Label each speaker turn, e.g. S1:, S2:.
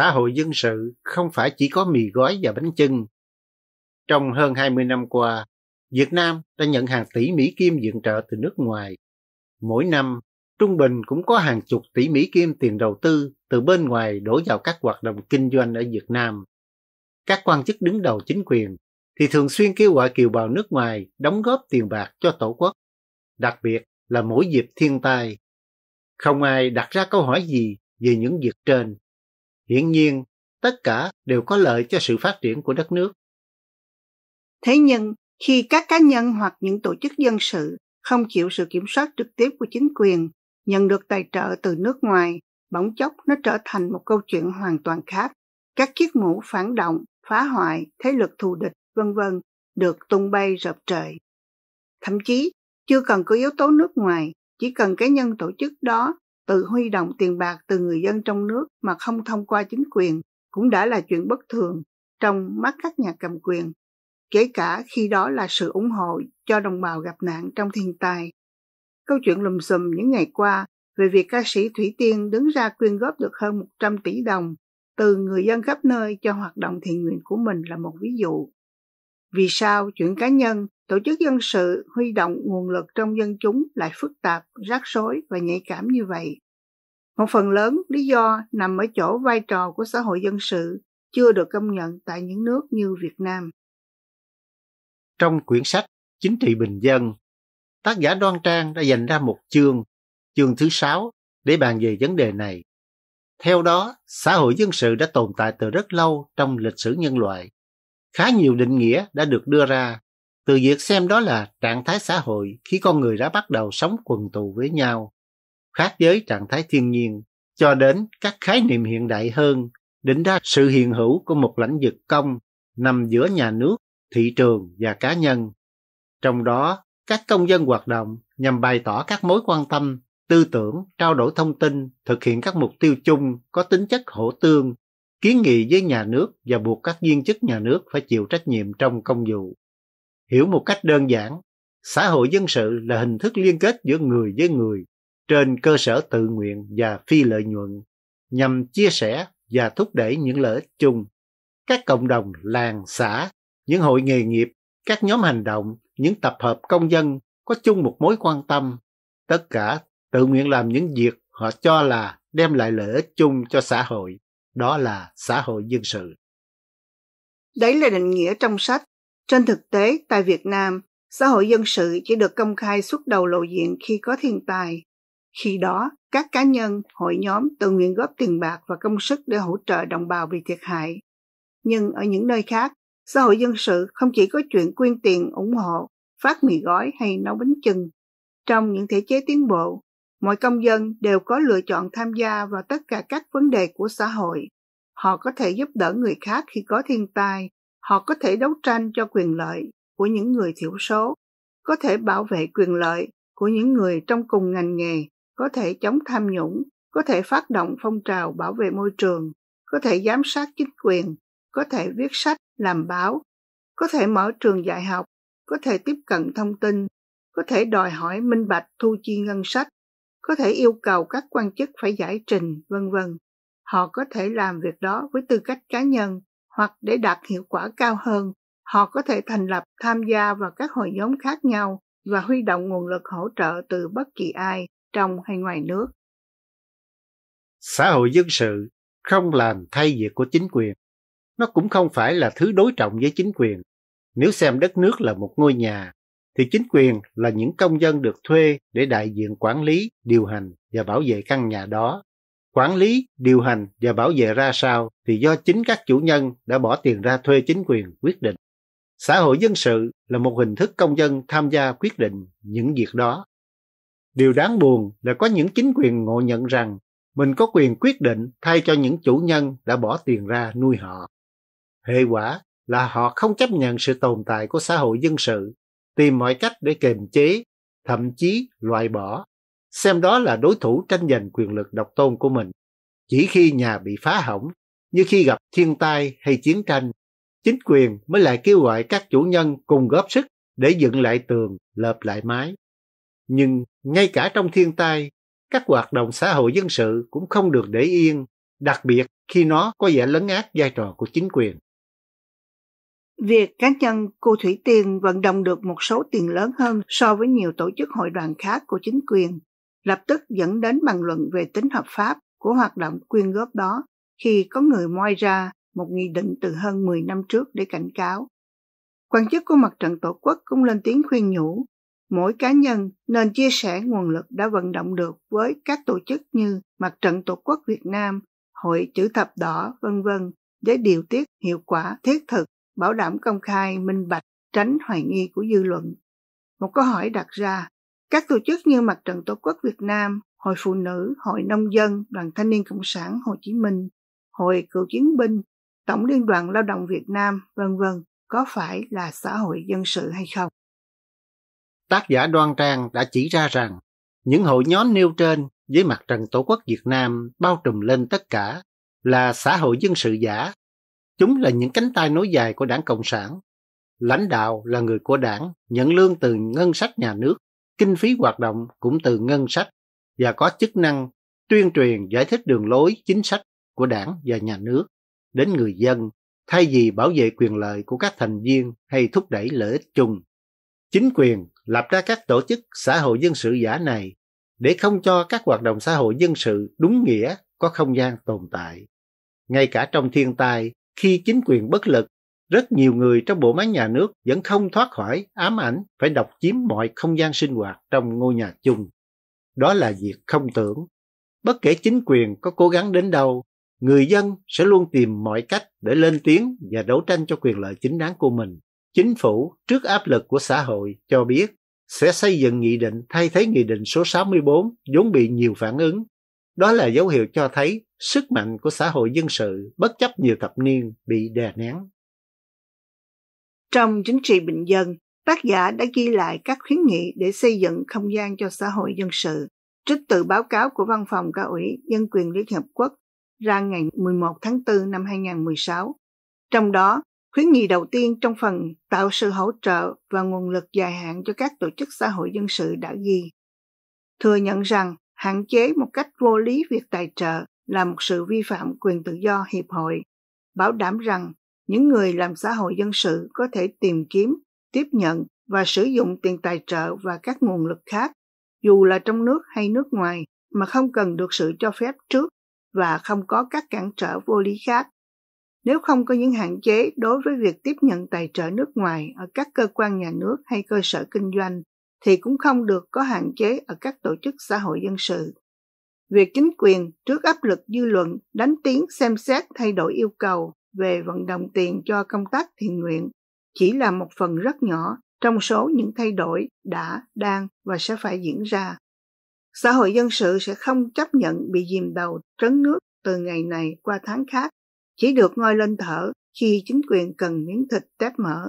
S1: xã hội dân sự không phải chỉ có mì gói và bánh chưng. Trong hơn 20 năm qua, Việt Nam đã nhận hàng tỷ Mỹ Kim viện trợ từ nước ngoài. Mỗi năm, trung bình cũng có hàng chục tỷ Mỹ Kim tiền đầu tư từ bên ngoài đổ vào các hoạt động kinh doanh ở Việt Nam. Các quan chức đứng đầu chính quyền thì thường xuyên kêu gọi kiều bào nước ngoài đóng góp tiền bạc cho Tổ quốc, đặc biệt là mỗi dịp thiên tai. Không ai đặt ra câu hỏi gì về những việc trên hiển nhiên tất cả đều có lợi cho sự phát triển của đất nước
S2: thế nhưng khi các cá nhân hoặc những tổ chức dân sự không chịu sự kiểm soát trực tiếp của chính quyền nhận được tài trợ từ nước ngoài bỗng chốc nó trở thành một câu chuyện hoàn toàn khác các chiếc mũ phản động phá hoại thế lực thù địch vân vân được tung bay rợp trời thậm chí chưa cần có yếu tố nước ngoài chỉ cần cá nhân tổ chức đó tự huy động tiền bạc từ người dân trong nước mà không thông qua chính quyền cũng đã là chuyện bất thường trong mắt các nhà cầm quyền, kể cả khi đó là sự ủng hộ cho đồng bào gặp nạn trong thiên tai. Câu chuyện lùm xùm những ngày qua về việc ca sĩ Thủy Tiên đứng ra quyên góp được hơn 100 tỷ đồng từ người dân khắp nơi cho hoạt động thiện nguyện của mình là một ví dụ. Vì sao chuyện cá nhân Tổ chức dân sự huy động nguồn lực trong dân chúng lại phức tạp, rắc rối và nhạy cảm như vậy. Một phần lớn lý do nằm ở chỗ vai trò của xã hội dân sự chưa được công nhận tại những nước như Việt Nam.
S1: Trong quyển sách Chính trị Bình dân, tác giả Đoan Trang đã dành ra một chương, chương thứ sáu để bàn về vấn đề này. Theo đó, xã hội dân sự đã tồn tại từ rất lâu trong lịch sử nhân loại. Khá nhiều định nghĩa đã được đưa ra từ việc xem đó là trạng thái xã hội khi con người đã bắt đầu sống quần tù với nhau, khác với trạng thái thiên nhiên, cho đến các khái niệm hiện đại hơn, định ra sự hiện hữu của một lãnh vực công nằm giữa nhà nước, thị trường và cá nhân. Trong đó, các công dân hoạt động nhằm bày tỏ các mối quan tâm, tư tưởng, trao đổi thông tin, thực hiện các mục tiêu chung có tính chất hỗ tương, kiến nghị với nhà nước và buộc các viên chức nhà nước phải chịu trách nhiệm trong công vụ hiểu một cách đơn giản xã hội dân sự là hình thức liên kết giữa người với người trên cơ sở tự nguyện và phi lợi nhuận nhằm chia sẻ và thúc đẩy những lợi ích chung các cộng đồng làng xã những hội nghề nghiệp các nhóm hành động những tập hợp công dân có chung một mối quan tâm tất cả tự nguyện làm những việc họ cho là đem lại lợi ích chung cho xã hội đó là xã hội dân sự
S2: đấy là định nghĩa trong sách trên thực tế, tại Việt Nam, xã hội dân sự chỉ được công khai xuất đầu lộ diện khi có thiên tài. Khi đó, các cá nhân, hội nhóm tự nguyện góp tiền bạc và công sức để hỗ trợ đồng bào bị thiệt hại. Nhưng ở những nơi khác, xã hội dân sự không chỉ có chuyện quyên tiền ủng hộ, phát mì gói hay nấu bánh chưng. Trong những thể chế tiến bộ, mọi công dân đều có lựa chọn tham gia vào tất cả các vấn đề của xã hội. Họ có thể giúp đỡ người khác khi có thiên tai, họ có thể đấu tranh cho quyền lợi của những người thiểu số có thể bảo vệ quyền lợi của những người trong cùng ngành nghề có thể chống tham nhũng có thể phát động phong trào bảo vệ môi trường có thể giám sát chính quyền có thể viết sách làm báo có thể mở trường dạy học có thể tiếp cận thông tin có thể đòi hỏi minh bạch thu chi ngân sách có thể yêu cầu các quan chức phải giải trình vân vân họ có thể làm việc đó với tư cách cá nhân hoặc để đạt hiệu quả cao hơn, họ có thể thành lập tham gia vào các hội nhóm khác nhau và huy động nguồn lực hỗ trợ từ bất kỳ ai trong hay ngoài nước.
S1: Xã hội dân sự không làm thay việc của chính quyền. Nó cũng không phải là thứ đối trọng với chính quyền. Nếu xem đất nước là một ngôi nhà, thì chính quyền là những công dân được thuê để đại diện quản lý, điều hành và bảo vệ căn nhà đó quản lý, điều hành và bảo vệ ra sao thì do chính các chủ nhân đã bỏ tiền ra thuê chính quyền quyết định. Xã hội dân sự là một hình thức công dân tham gia quyết định những việc đó. Điều đáng buồn là có những chính quyền ngộ nhận rằng mình có quyền quyết định thay cho những chủ nhân đã bỏ tiền ra nuôi họ. Hệ quả là họ không chấp nhận sự tồn tại của xã hội dân sự, tìm mọi cách để kềm chế, thậm chí loại bỏ xem đó là đối thủ tranh giành quyền lực độc tôn của mình. Chỉ khi nhà bị phá hỏng, như khi gặp thiên tai hay chiến tranh, chính quyền mới lại kêu gọi các chủ nhân cùng góp sức để dựng lại tường, lợp lại mái. Nhưng ngay cả trong thiên tai, các hoạt động xã hội dân sự cũng không được để yên, đặc biệt khi nó có vẻ lấn át vai trò của chính quyền.
S2: Việc cá nhân cô Thủy Tiên vận động được một số tiền lớn hơn so với nhiều tổ chức hội đoàn khác của chính quyền lập tức dẫn đến bàn luận về tính hợp pháp của hoạt động quyên góp đó khi có người moi ra một nghị định từ hơn 10 năm trước để cảnh cáo. Quan chức của mặt trận Tổ quốc cũng lên tiếng khuyên nhủ, mỗi cá nhân nên chia sẻ nguồn lực đã vận động được với các tổ chức như Mặt trận Tổ quốc Việt Nam, Hội Chữ Thập Đỏ, vân vân để điều tiết hiệu quả thiết thực, bảo đảm công khai, minh bạch, tránh hoài nghi của dư luận. Một câu hỏi đặt ra, các tổ chức như Mặt trận Tổ quốc Việt Nam, Hội Phụ Nữ, Hội Nông dân, Đoàn Thanh niên Cộng sản Hồ Chí Minh, Hội Cựu Chiến binh, Tổng Liên đoàn Lao động Việt Nam, vân vân, có phải là xã hội dân sự hay không?
S1: Tác giả Đoan Trang đã chỉ ra rằng những hội nhóm nêu trên với mặt trận Tổ quốc Việt Nam bao trùm lên tất cả là xã hội dân sự giả. Chúng là những cánh tay nối dài của đảng Cộng sản. Lãnh đạo là người của đảng, nhận lương từ ngân sách nhà nước kinh phí hoạt động cũng từ ngân sách và có chức năng tuyên truyền giải thích đường lối chính sách của đảng và nhà nước đến người dân thay vì bảo vệ quyền lợi của các thành viên hay thúc đẩy lợi ích chung. Chính quyền lập ra các tổ chức xã hội dân sự giả này để không cho các hoạt động xã hội dân sự đúng nghĩa có không gian tồn tại. Ngay cả trong thiên tai, khi chính quyền bất lực rất nhiều người trong bộ máy nhà nước vẫn không thoát khỏi ám ảnh phải độc chiếm mọi không gian sinh hoạt trong ngôi nhà chung. Đó là việc không tưởng. Bất kể chính quyền có cố gắng đến đâu, người dân sẽ luôn tìm mọi cách để lên tiếng và đấu tranh cho quyền lợi chính đáng của mình. Chính phủ trước áp lực của xã hội cho biết sẽ xây dựng nghị định thay thế nghị định số 64 vốn bị nhiều phản ứng. Đó là dấu hiệu cho thấy sức mạnh của xã hội dân sự bất chấp nhiều thập niên bị đè nén.
S2: Trong chính trị bình dân, tác giả đã ghi lại các khuyến nghị để xây dựng không gian cho xã hội dân sự. Trích từ báo cáo của Văn phòng Cao ủy Nhân quyền Liên Hợp Quốc ra ngày 11 tháng 4 năm 2016. Trong đó, khuyến nghị đầu tiên trong phần tạo sự hỗ trợ và nguồn lực dài hạn cho các tổ chức xã hội dân sự đã ghi. Thừa nhận rằng hạn chế một cách vô lý việc tài trợ là một sự vi phạm quyền tự do hiệp hội, bảo đảm rằng những người làm xã hội dân sự có thể tìm kiếm tiếp nhận và sử dụng tiền tài trợ và các nguồn lực khác dù là trong nước hay nước ngoài mà không cần được sự cho phép trước và không có các cản trở vô lý khác nếu không có những hạn chế đối với việc tiếp nhận tài trợ nước ngoài ở các cơ quan nhà nước hay cơ sở kinh doanh thì cũng không được có hạn chế ở các tổ chức xã hội dân sự việc chính quyền trước áp lực dư luận đánh tiếng xem xét thay đổi yêu cầu về vận động tiền cho công tác thiện nguyện chỉ là một phần rất nhỏ trong số những thay đổi đã, đang và sẽ phải diễn ra. Xã hội dân sự sẽ không chấp nhận bị dìm đầu trấn nước từ ngày này qua tháng khác, chỉ được ngoi lên thở khi chính quyền cần miếng thịt tép mỡ.